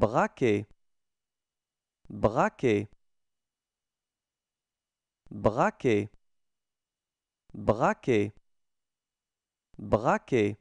braquer braquer braquer braquer braquer